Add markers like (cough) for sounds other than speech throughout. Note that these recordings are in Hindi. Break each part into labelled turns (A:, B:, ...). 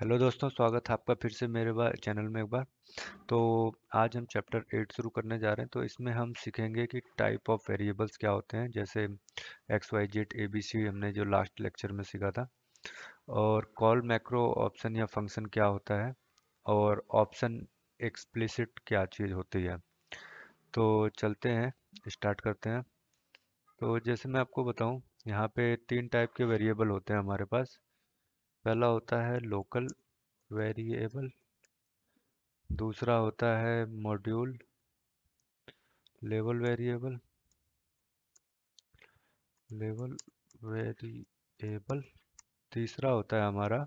A: हेलो दोस्तों स्वागत है आपका फिर से मेरे बार चैनल में एक बार तो आज हम चैप्टर एट शुरू करने जा रहे हैं तो इसमें हम सीखेंगे कि टाइप ऑफ वेरिएबल्स क्या होते हैं जैसे X Y Z A B C हमने जो लास्ट लेक्चर में सीखा था और कॉल मैक्रो ऑप्शन या फंक्शन क्या होता है और ऑप्शन एक्सप्लिसिट क्या चीज़ होती है तो चलते हैं स्टार्ट करते हैं तो जैसे मैं आपको बताऊँ यहाँ पे तीन टाइप के वेरिएबल होते हैं हमारे पास पहला होता है लोकल वेरिएबल दूसरा होता है module level variable level variable तीसरा होता है हमारा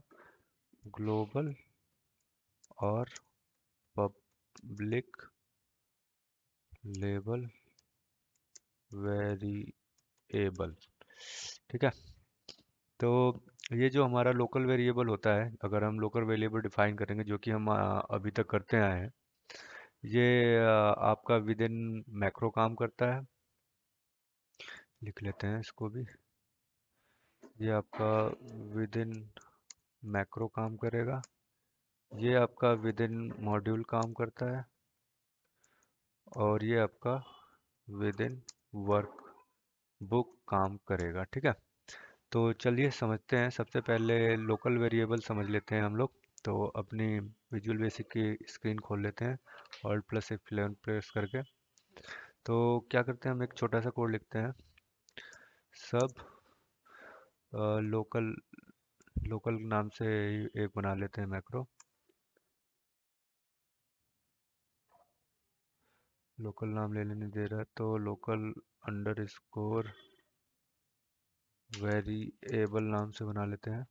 A: ग्लोबल और पब्लिक लेवल वेरिएबल ठीक है तो ये जो हमारा लोकल वेरिएबल होता है अगर हम लोकल वेरिएबल डिफाइन करेंगे जो कि हम अभी तक करते आए हैं ये आपका विद इन मैक्रो काम करता है लिख लेते हैं इसको भी ये आपका विद इन मैक्रो काम करेगा ये आपका विद इन मॉड्यूल काम करता है और ये आपका विद इन वर्क बुक काम करेगा ठीक है तो चलिए समझते हैं सबसे पहले लोकल वेरिएबल समझ लेते हैं हम लोग तो अपनी विजुअल बेसिक की स्क्रीन खोल लेते हैं और प्लस एफ इलेवन प्रेस करके तो क्या करते हैं हम एक छोटा सा कोड लिखते हैं सब लोकल लोकल नाम से एक बना लेते हैं मैक्रो लोकल नाम ले लेने दे रहा है तो लोकल अंडर स्कोर वेरिएबल नाम से बना लेते हैं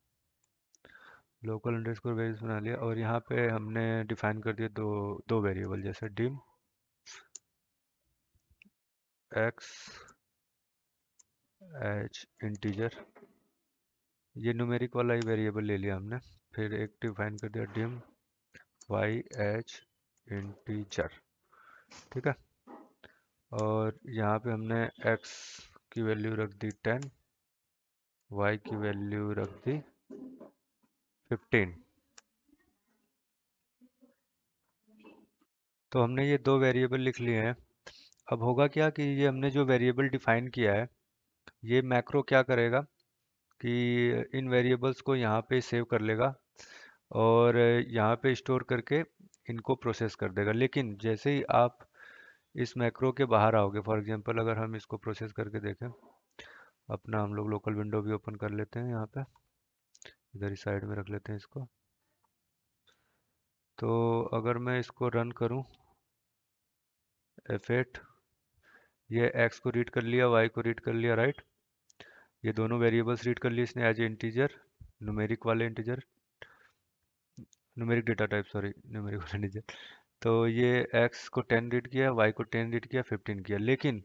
A: लोकल अंडर को वेरिएबल्स बना लिया और यहाँ पे हमने डिफाइन कर दिया दो दो वेरिएबल जैसे डिम एक्स एच इंटीजर ये न्यूमेरिक वाला ही वेरिएबल ले लिया हमने फिर एक डिफाइन कर दिया डिम वाई एच इंटीजर ठीक है और यहाँ पे हमने एक्स की वैल्यू रख दी टेन वाई की वैल्यू रख दी फिफ्टीन तो हमने ये दो वेरिएबल लिख लिए हैं अब होगा क्या कि ये हमने जो वेरिएबल डिफाइन किया है ये मैक्रो क्या करेगा कि इन वेरिएबल्स को यहाँ पे सेव कर लेगा और यहाँ पे स्टोर करके इनको प्रोसेस कर देगा लेकिन जैसे ही आप इस मैक्रो के बाहर आओगे फॉर एग्जांपल अगर हम इसको प्रोसेस करके देखें अपना हम लोग लोकल विंडो भी ओपन कर लेते हैं यहाँ पे इधर ही साइड में रख लेते हैं इसको तो अगर मैं इसको रन करूँ एफ एट ये एक्स को रीड कर लिया वाई को रीड कर लिया राइट ये दोनों वेरिएबल्स रीड कर लिए इसने एज ए इंटीजर न्यूमेरिक वाले integer numeric data type sorry numeric वाले इंटीजर तो ये एक्स को टेन रीड किया वाई को टेन रीड किया फिफ्टीन किया लेकिन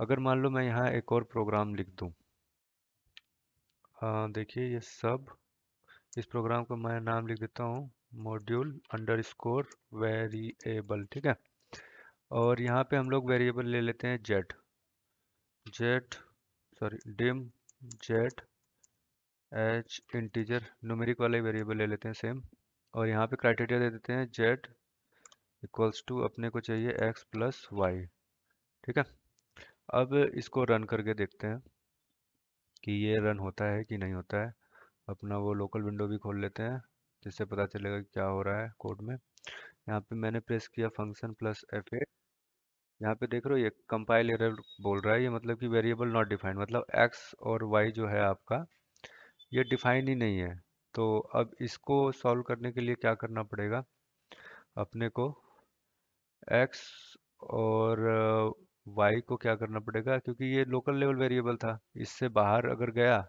A: अगर मान लो मैं यहाँ एक और प्रोग्राम लिख दूँ हाँ, देखिए ये सब इस प्रोग्राम को मैं नाम लिख देता हूँ मॉड्यूल अंडर स्कोर वेरिएबल ठीक है और यहाँ पे हम लोग वेरिएबल ले लेते हैं Z Z sorry dim Z as integer numeric वाले वेरिएबल ले लेते हैं सेम और यहाँ पे क्राइटेरिया दे देते हैं जेट इक्वल्स टू अपने को चाहिए एक्स प्लस वाई ठीक है अब इसको रन करके देखते हैं कि ये रन होता है कि नहीं होता है अपना वो लोकल विंडो भी खोल लेते हैं जिससे पता चलेगा क्या हो रहा है कोड में यहाँ पे मैंने प्रेस किया फंक्शन प्लस एफ ए यहाँ पे देख रहे हो ये कंपाइल एरर बोल रहा है ये मतलब कि वेरिएबल नॉट डिफाइंड मतलब एक्स और वाई जो है आपका ये डिफाइन ही नहीं है तो अब इसको सॉल्व करने के लिए क्या करना पड़ेगा अपने को एक्स और y को क्या करना पड़ेगा क्योंकि ये लोकल लेवल वेरिएबल था इससे बाहर अगर गया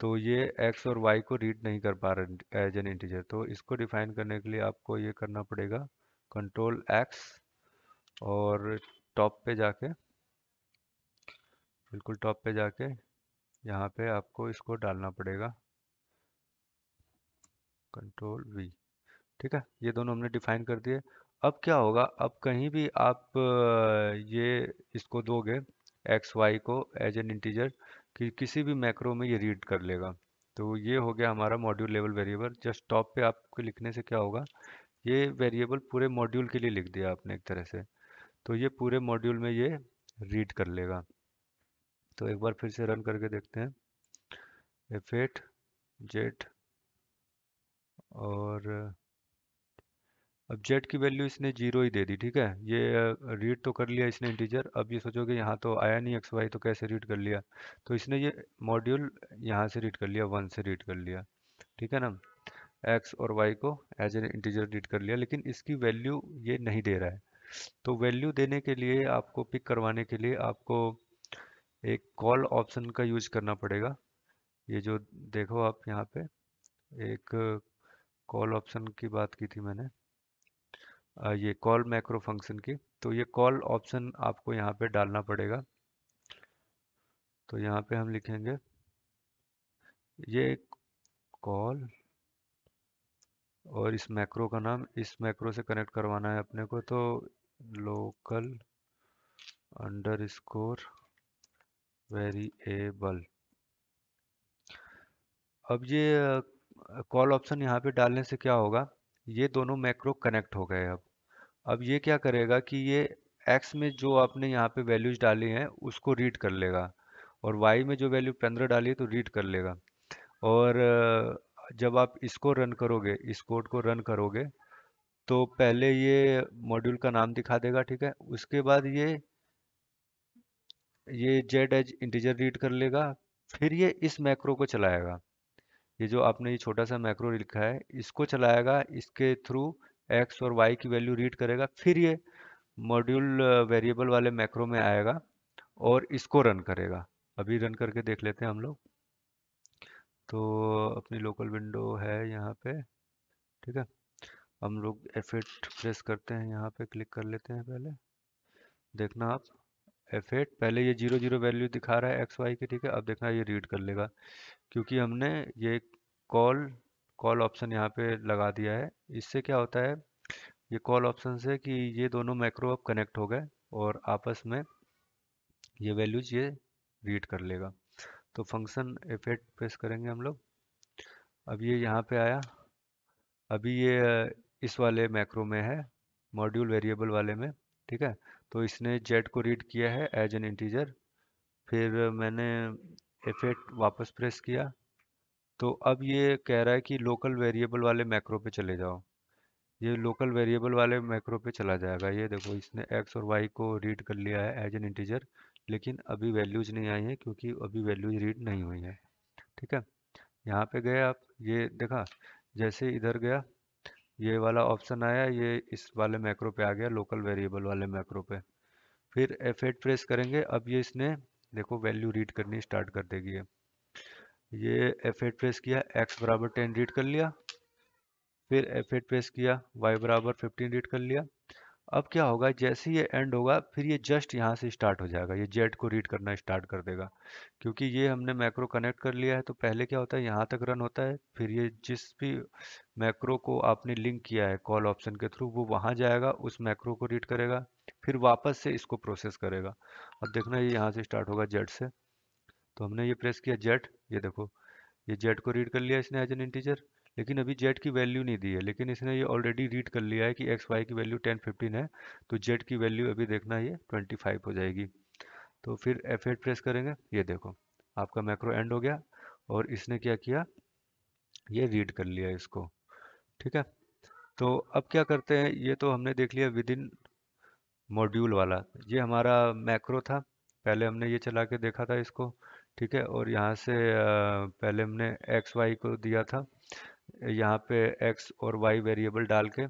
A: तो ये x और y को रीड नहीं कर पा रहा एज एन इंटीजर तो इसको डिफाइन करने के लिए आपको ये करना पड़ेगा कंट्रोल x और टॉप पे जाके बिल्कुल टॉप पे जाके यहाँ पे आपको इसको डालना पड़ेगा कंट्रोल v ठीक है ये दोनों हमने डिफाइन कर दिए अब क्या होगा अब कहीं भी आप ये इसको दोगे एक्स वाई को एज एन इंटीजर कि किसी भी मैक्रो में ये रीड कर लेगा तो ये हो गया हमारा module level variable just top पे आपको लिखने से क्या होगा ये वेरिएबल पूरे मॉड्यूल के लिए लिख दिया आपने एक तरह से तो ये पूरे मॉड्यूल में ये रीड कर लेगा तो एक बार फिर से रन करके देखते हैं एफ एट जेट और अब जेड की वैल्यू इसने जीरो ही दे दी ठीक है ये रीड तो कर लिया इसने इंटीजर अब ये सोचोगे यहाँ तो आया नहीं एक्स वाई तो कैसे रीड कर लिया तो इसने ये मॉड्यूल यहाँ से रीड कर लिया वन से रीड कर लिया ठीक है ना एक्स और वाई को एज एन इंटीजर रीड कर लिया लेकिन इसकी वैल्यू ये नहीं दे रहा है तो वैल्यू देने के लिए आपको पिक करवाने के लिए आपको एक कॉल ऑप्शन का यूज करना पड़ेगा ये जो देखो आप यहाँ पे एक कॉल ऑप्शन की बात की थी मैंने ये कॉल मैक्रो फंक्शन की तो ये कॉल ऑप्शन आपको यहाँ पे डालना पड़ेगा तो यहाँ पे हम लिखेंगे ये कॉल और इस मैक्रो का नाम इस मैक्रो से कनेक्ट करवाना है अपने को तो लोकल अंडर स्कोर वेरिएबल अब ये कॉल ऑप्शन यहाँ पे डालने से क्या होगा ये दोनों मैक्रो कनेक्ट हो गए अब अब ये क्या करेगा कि ये एक्स में जो आपने यहाँ पे वैल्यूज डाली हैं उसको रीड कर लेगा और वाई में जो वैल्यू पंद्रह डाली है तो रीड कर लेगा और जब आप इसको रन करोगे इस कोड को रन करोगे तो पहले ये मॉड्यूल का नाम दिखा देगा ठीक है उसके बाद ये ये जेड एज इंटीजर रीड कर लेगा फिर ये इस मैक्रो को चलाएगा ये जो आपने ये छोटा सा मैक्रो लिखा है इसको चलाएगा इसके थ्रू एक्स और वाई की वैल्यू रीड करेगा फिर ये मॉड्यूल वेरिएबल वाले मैक्रो में आएगा और इसको रन करेगा अभी रन करके देख लेते हैं हम लोग तो अपनी लोकल विंडो है यहाँ पे ठीक है हम लोग F8 प्रेस करते हैं यहाँ पे क्लिक कर लेते हैं पहले देखना आप F8 पहले ये जीरो जीरो वैल्यू दिखा रहा है एक्स वाई की ठीक है अब देखना ये रीड कर लेगा क्योंकि हमने ये कॉल कॉल ऑप्शन यहाँ पे लगा दिया है इससे क्या होता है ये कॉल ऑप्शन से कि ये दोनों मैक्रो अब कनेक्ट हो गए और आपस में ये वैल्यूज ये रीड कर लेगा तो फंक्शन इफेक्ट प्रेस करेंगे हम लोग अब ये यहाँ पे आया अभी ये इस वाले मैक्रो में है मॉड्यूल वेरिएबल वाले में ठीक है तो इसने जेड को रीड किया है एज एन इंटीजर फिर मैंने इफेक्ट वापस प्रेस किया तो अब ये कह रहा है कि लोकल वेरिएबल वाले मैक्रो पे चले जाओ ये लोकल वेरिएबल वाले मैक्रो पे चला जाएगा ये देखो इसने एक्स और वाई को रीड कर लिया है एज एन इंटीजर लेकिन अभी वैल्यूज नहीं आई हैं क्योंकि अभी वैल्यूज रीड नहीं हुई हैं ठीक है यहाँ पे गए आप ये देखा जैसे इधर गया ये वाला ऑप्शन आया ये इस वाले मैक्रो पे आ गया लोकल वेरिएबल वाले मैक्रो पे फिर एफ प्रेस करेंगे अब ये इसने देखो वैल्यू रीड करनी स्टार्ट कर देगी है ये एफ एट प्रेस किया एक्स बराबर टेन रीड कर लिया फिर एफ एट प्रेस किया वाई बराबर फिफ्टीन रीड कर लिया अब क्या होगा जैसे ये एंड होगा फिर ये जस्ट यहाँ से स्टार्ट हो जाएगा ये जेड को रीड करना स्टार्ट कर देगा क्योंकि ये हमने मैक्रो कनेक्ट कर लिया है तो पहले क्या होता है यहाँ तक रन होता है फिर ये जिस भी मैक्रो को आपने लिंक किया है कॉल ऑप्शन के थ्रू वो वहाँ जाएगा उस मैक्रो को रीड करेगा फिर वापस से इसको प्रोसेस करेगा अब देखना ये यहाँ से स्टार्ट होगा जेड से तो हमने ये प्रेस किया जेट ये देखो ये जेट को रीड कर लिया इसने एज एन इंटीजर लेकिन अभी जेट की वैल्यू नहीं दी है लेकिन इसने ये ऑलरेडी रीड कर लिया है कि एक्स वाई की वैल्यू टेन फिफ्टीन है तो जेट की वैल्यू अभी देखना ये ट्वेंटी फाइव हो जाएगी तो फिर एफ एट प्रेस करेंगे ये देखो आपका मैक्रो एंड हो गया और इसने क्या किया ये रीड कर लिया इसको ठीक है तो अब क्या करते हैं ये तो हमने देख लिया विद इन मॉड्यूल वाला ये हमारा मैक्रो था पहले हमने ये चला के देखा था इसको ठीक है और यहाँ से पहले हमने एक्स वाई को दिया था यहाँ पे एक्स और वाई वेरिएबल डाल के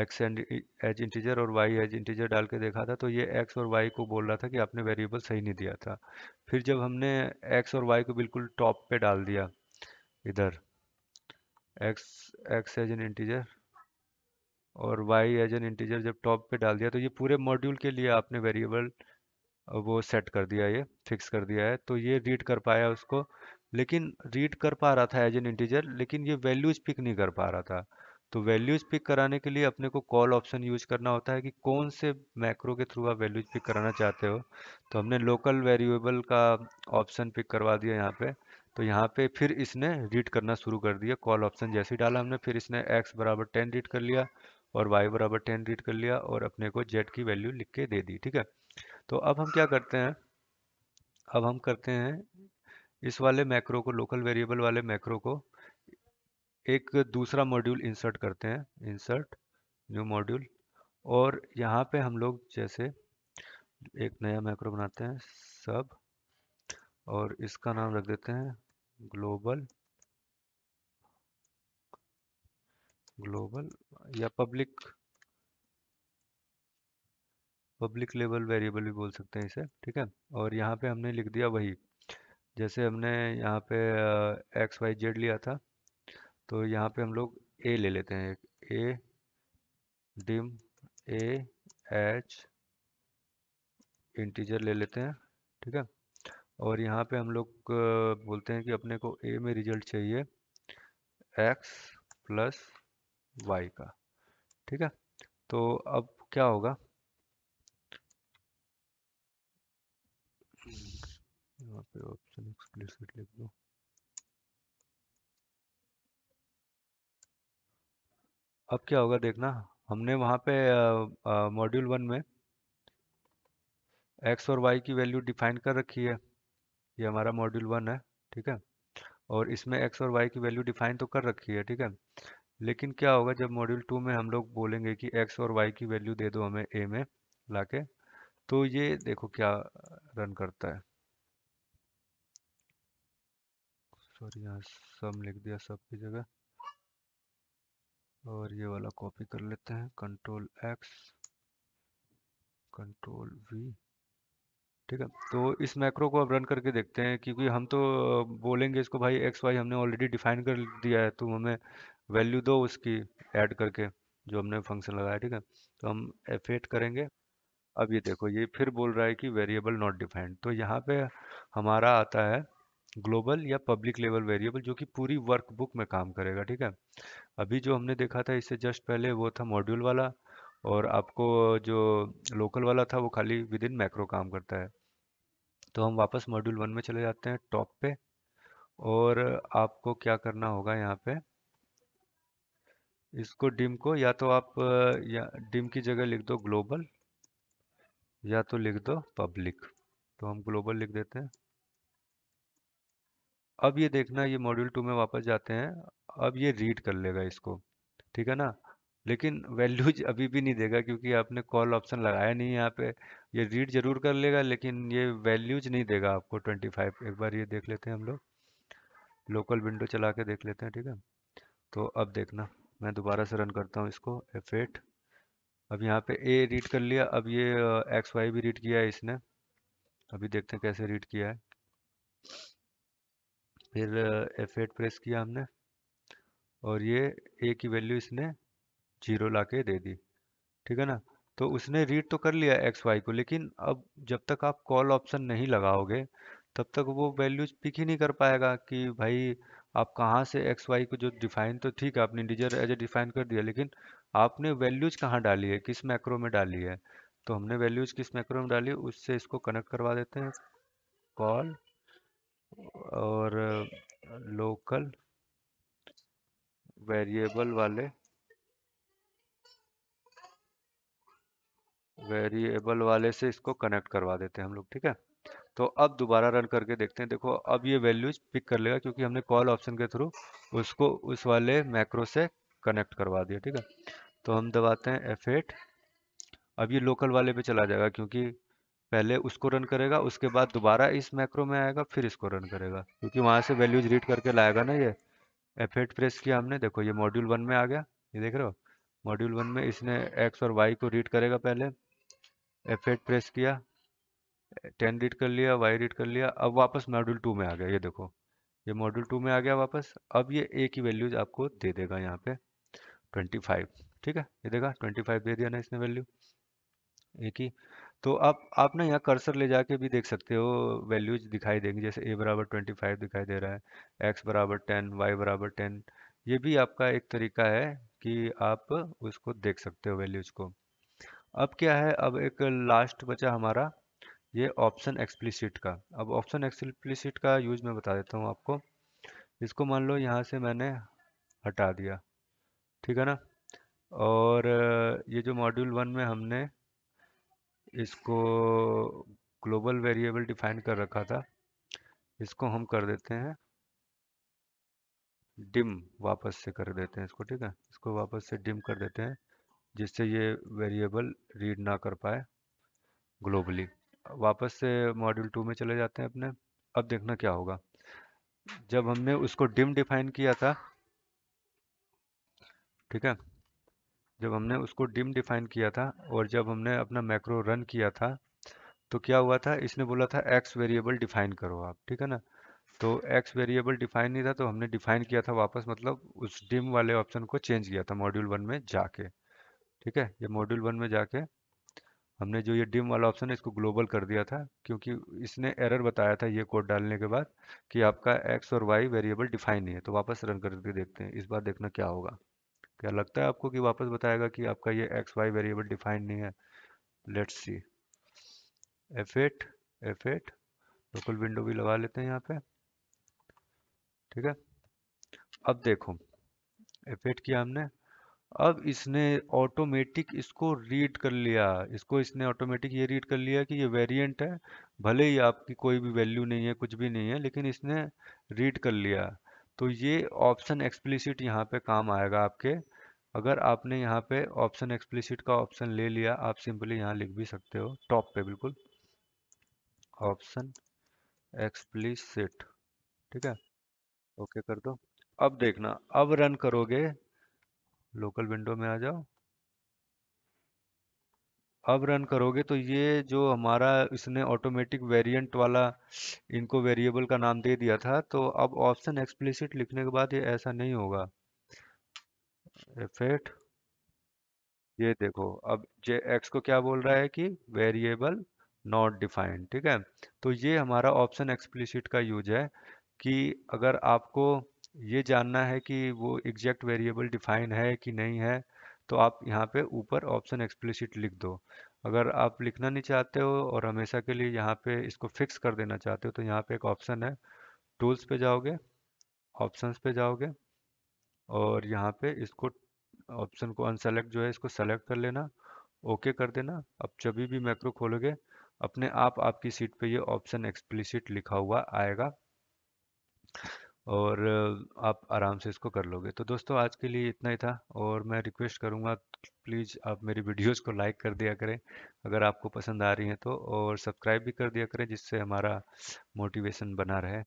A: एक्स एंड एज इंटीजर और वाई एज इंटीजर डाल के देखा था तो ये एक्स और वाई को बोल रहा था कि आपने वेरिएबल सही नहीं दिया था फिर जब हमने एक्स और वाई को बिल्कुल टॉप पे डाल दिया इधर X X as an integer और वाई एज एन इंटीजर जब टॉप पे डाल दिया तो ये पूरे मॉड्यूल के लिए आपने वेरिएबल वो सेट कर दिया ये फिक्स कर दिया है तो ये रीड कर पाया उसको लेकिन रीड कर पा रहा था एज एन इंटीजर लेकिन ये वैल्यूज पिक नहीं कर पा रहा था तो वैल्यूज पिक कराने के लिए अपने को कॉल ऑप्शन यूज करना होता है कि कौन से मैक्रो के थ्रू आप वैल्यूज पिक कराना चाहते हो तो हमने लोकल वेरिएबल का ऑप्शन पिक करवा दिया यहाँ पे तो यहाँ पे फिर इसने रीड करना शुरू कर दिया कॉल ऑप्शन जैसे ही डाला हमने फिर इसने एक्स बराबर टेन रीड कर लिया और वाई बराबर टेन रीड कर लिया और अपने को जेड की वैल्यू लिख के दे दी ठीक है तो अब हम क्या करते हैं अब हम करते हैं इस वाले मैक्रो को लोकल वेरिएबल वाले मैक्रो को एक दूसरा मॉड्यूल इंसर्ट करते हैं इंसर्ट न्यू मॉड्यूल और यहाँ पे हम लोग जैसे एक नया मैक्रो बनाते हैं सब और इसका नाम रख देते हैं ग्लोबल ग्लोबल या पब्लिक पब्लिक लेवल वेरिएबल भी बोल सकते हैं इसे ठीक है और यहाँ पे हमने लिख दिया वही जैसे हमने यहाँ पे एक्स वाई जेड लिया था तो यहाँ पे हम लोग ए ले लेते हैं A dim A as integer ले लेते हैं ठीक है और यहाँ पे हम लोग बोलते हैं कि अपने को ए में रिजल्ट चाहिए एक्स प्लस वाई का ठीक है तो अब क्या होगा हम्म। यहाँ पे ऑप्शन एक्सप्लिसिट लिख दो अब क्या होगा देखना हमने वहाँ पे मॉड्यूल वन में एक्स और वाई की वैल्यू डिफाइन कर रखी है ये हमारा मॉड्यूल वन है ठीक है और इसमें एक्स और वाई की वैल्यू डिफाइन तो कर रखी है ठीक है लेकिन क्या होगा जब मॉड्यूल टू में हम लोग बोलेंगे कि एक्स और वाई की वैल्यू दे दो हमें ए में लाके तो ये देखो क्या रन करता है सॉरी यहाँ सम लिख दिया सब की जगह और ये वाला कॉपी कर लेते हैं कंट्रोल एक्स कंट्रोल वी ठीक है तो इस मैक्रो को अब रन करके देखते हैं क्योंकि हम तो बोलेंगे इसको भाई एक्स वाई हमने ऑलरेडी डिफाइन कर दिया है तो हमें वैल्यू दो उसकी ऐड करके जो हमने फंक्शन लगाया ठीक है तो हम एफ करेंगे अब ये देखो ये फिर बोल रहा है कि वेरिएबल नॉट डिफाइंड तो यहाँ पे हमारा आता है ग्लोबल या पब्लिक लेवल वेरिएबल जो कि पूरी वर्कबुक में काम करेगा ठीक है अभी जो हमने देखा था इससे जस्ट पहले वो था मॉड्यूल वाला और आपको जो लोकल वाला था वो खाली विद इन मैक्रो काम करता है तो हम वापस मॉड्यूल वन में चले जाते हैं टॉप पे और आपको क्या करना होगा यहाँ पे इसको डिम को या तो आप या डिम की जगह लिख दो ग्लोबल या तो लिख दो पब्लिक तो हम ग्लोबल लिख देते हैं अब ये देखना ये मॉड्यूल टू में वापस जाते हैं अब ये रीड कर लेगा इसको ठीक है ना लेकिन वैल्यूज (laughs) अभी भी नहीं देगा क्योंकि आपने कॉल ऑप्शन लगाया नहीं यहाँ पे ये रीड जरूर कर लेगा लेकिन ये वैल्यूज नहीं देगा आपको 25 एक बार ये देख लेते हैं हम लोग लोकल विंडो चला के देख लेते हैं ठीक है तो अब देखना मैं दोबारा से रन करता हूँ इसको एफ एट अब यहाँ पे ए रीड कर लिया अब ये एक्स वाई भी रीड किया है इसने अभी देखते हैं कैसे रीड किया है फिर एफ एट प्रेस किया हमने और ये ए की वैल्यू इसने जीरो ला के दे दी ठीक है ना तो उसने रीड तो कर लिया एक्स वाई को लेकिन अब जब तक आप कॉल ऑप्शन नहीं लगाओगे तब तक वो वैल्यूज पिक ही नहीं कर पाएगा कि भाई आप कहाँ से एक्स वाई को जो डिफाइन तो ठीक है आपने इंटीजर एज ए डिफाइन कर दिया लेकिन आपने वैल्यूज कहाँ डाली है किस मैक्रो में डाली है तो हमने वैल्यूज किस मैक्रो में डाली उससे इसको कनेक्ट करवा देते हैं कॉल और लोकल वेरिएबल वाले वेरिएबल वाले से इसको कनेक्ट करवा देते हैं हम लोग ठीक है तो अब दोबारा रन करके देखते हैं देखो अब ये वैल्यूज पिक कर लेगा क्योंकि हमने कॉल ऑप्शन के थ्रू उसको उस वाले मैक्रो से कनेक्ट करवा दिया ठीक है तो हम दबाते हैं F8 अब ये लोकल वाले पे चला जाएगा क्योंकि पहले उसको रन करेगा उसके बाद दोबारा इस मैक्रो में आएगा फिर इसको रन करेगा क्योंकि वहाँ से वैल्यूज रीड करके लाएगा ना ये एफ प्रेस किया हमने देखो ये मॉड्यूल वन में आ गया ये देख रहे हो मॉड्यूल वन में इसने एक्स और वाई को रीड करेगा पहले एफ प्रेस किया टेन रीड कर लिया वाई रीड कर लिया अब वापस मॉड्यूल टू में आ गया ये देखो ये मॉड्यूल टू में आ गया वापस अब ये ए की वैल्यूज आपको दे देगा यहाँ पे ट्वेंटी फाइव ठीक है ये देखा ट्वेंटी फाइव दे दिया ना इसने वैल्यू ए की तो आप आप ना यहाँ कर्सर ले जाके भी देख सकते हो वैल्यूज दिखाई देंगे जैसे ए बराबर ट्वेंटी फाइव दिखाई दे रहा है एक्स बराबर टेन वाई बराबर टेन ये भी आपका एक तरीका है कि आप उसको देख सकते हो वैल्यूज को अब क्या है अब एक लास्ट बचा हमारा ये ऑप्शन एक्सप्लिसिट का अब ऑप्शन एक्सप्लिसिट का यूज मैं बता देता हूँ आपको इसको मान लो यहाँ से मैंने हटा दिया ठीक है ना और ये जो मॉड्यूल वन में हमने इसको ग्लोबल वेरिएबल डिफाइन कर रखा था इसको हम कर देते हैं डिम वापस से कर देते हैं इसको ठीक है इसको वापस से डिम कर देते हैं जिससे ये वेरिएबल रीड ना कर पाए ग्लोबली वापस से मॉड्यूल टू में चले जाते हैं अपने अब देखना क्या होगा जब हमने उसको डिम डिफाइन किया था ठीक है जब हमने उसको डिम डिफाइन किया था और जब हमने अपना मैक्रो रन किया था तो क्या हुआ था इसने बोला था एक्स वेरिएबल डिफाइन करो आप ठीक है ना तो एक्स वेरिएबल डिफाइन नहीं था तो हमने डिफाइन किया था वापस मतलब उस डिम वाले ऑप्शन को चेंज किया था मॉड्यूल वन में जाके ठीक है ये मॉड्यूल वन में जाके हमने जो ये डिम वाला ऑप्शन है इसको ग्लोबल कर दिया था क्योंकि इसने एरर बताया था ये कोड डालने के बाद कि आपका एक्स और वाई वेरिएबल डिफाइन नहीं है तो वापस रन करके देखते हैं इस बार देखना क्या होगा क्या लगता है आपको कि वापस बताएगा कि आपका ये एक्स वाई वेरिएबल डिफाइन नहीं है let's see F eight F eight local window भी लगा लेते हैं यहाँ पे ठीक है अब देखो एफ एट किया हमने अब इसने ऑटोमेटिक इसको रीड कर लिया इसको इसने ऑटोमेटिक ये रीड कर लिया कि ये वेरिएंट है भले ही आपकी कोई भी वैल्यू नहीं है कुछ भी नहीं है लेकिन इसने रीड कर लिया तो ये ऑप्शन एक्सप्लिसिट यहाँ पे काम आएगा आपके अगर आपने यहाँ पे ऑप्शन एक्सप्लिसिट का ऑप्शन ले लिया आप सिंपली यहाँ लिख भी सकते हो टॉप पे बिल्कुल ऑप्शन एक्सप्लिसिट ठीक है ओके कर दो अब देखना अब रन करोगे लोकल विंडो में आ जाओ अब रन करोगे तो ये जो हमारा इसने ऑटोमेटिक वेरिएंट वाला इनको वेरिएबल का नाम दे दिया था तो अब ऑप्शन एक्सप्लिसिट लिखने के बाद ये ऐसा नहीं होगा एफेट ये देखो अब जे एक्स को क्या बोल रहा है कि वेरिएबल नॉट डिफाइंड ठीक है तो ये हमारा ऑप्शन एक्सप्लिसिट का यूज है कि अगर आपको ये जानना है कि वो एग्जैक्ट वेरिएबल डिफाइन है कि नहीं है तो आप यहाँ पे ऊपर ऑप्शन एक्सप्लिसिट लिख दो अगर आप लिखना नहीं चाहते हो और हमेशा के लिए यहाँ पे इसको फिक्स कर देना चाहते हो तो यहाँ पे एक ऑप्शन है टूल्स पे जाओगे ऑप्शंस पे जाओगे और यहाँ पे इसको ऑप्शन को अनसेलेक्ट जो है इसको सेलेक्ट कर लेना ओके कर देना अब जब भी मैक्रो खोलोगे अपने आप आपकी सीट पे ये ऑप्शन एक्सप्लिसिट लिखा हुआ आएगा और आप आराम से इसको कर लोगे तो दोस्तों आज के लिए इतना ही था और मैं रिक्वेस्ट करूँगा प्लीज़ आप मेरी वीडियोस को लाइक कर दिया करें अगर आपको पसंद आ रही हैं तो और सब्सक्राइब भी कर दिया करें जिससे हमारा मोटिवेशन बना रहे